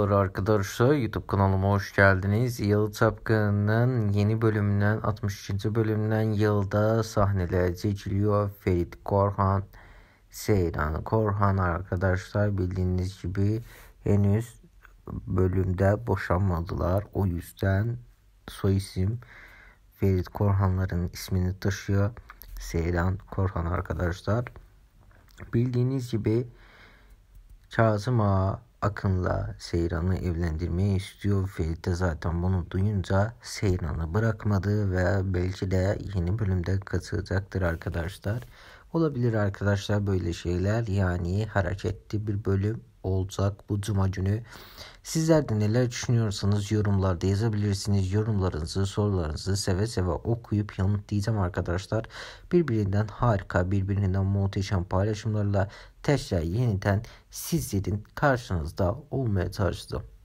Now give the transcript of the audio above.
Merhabalar arkadaşlar YouTube kanalıma hoş geldiniz. Yıl Tapkan'ın yeni bölümünden 63. bölümünden yılda sahneler çekiliyor. Ferit Korhan, Seyran Korhan arkadaşlar bildiğiniz gibi henüz bölümde boşanmadılar. O yüzden soy isim Ferit Korhanların ismini taşıyor. Seyran Korhan arkadaşlar. Bildiğiniz gibi Kazım Ağa Akın'la Seyran'ı evlendirmeyi istiyor. Ferit de zaten bunu duyunca Seyran'ı bırakmadı ve belki de yeni bölümde katılacaktır arkadaşlar. Olabilir arkadaşlar böyle şeyler yani hareketli bir bölüm olacak bu cuma günü. Sizler de neler düşünüyorsanız yorumlarda yazabilirsiniz. Yorumlarınızı, sorularınızı seve seve okuyup yanıtlayacağım arkadaşlar. Birbirinden harika, birbirinden muhteşem paylaşımlarla tekrar yeniden sizlerin karşınızda olmaya çalıştım.